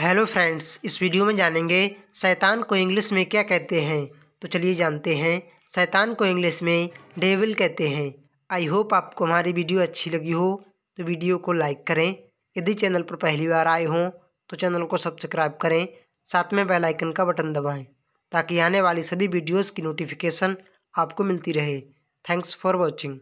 hello friends इस video में जानेंगे शैतान को इंग्लिश में क्या कहते हैं तो चलिए जानते हैं शैतान को इंग्लिश में डेविल कहते हैं आई होप आपको हमारी वीडियो अच्छी लगी हो तो वीडियो को लाइक करें यदि चैनल पर पहली बार आए हों तो चैनल को सब्सक्राइब करें साथ में बेल आइकन का बटन दबाएं ताकि आने वाली सभी वीडियोज़ की नोटिफिकेशन आपको मिलती रहे थैंक्स फॉर वॉचिंग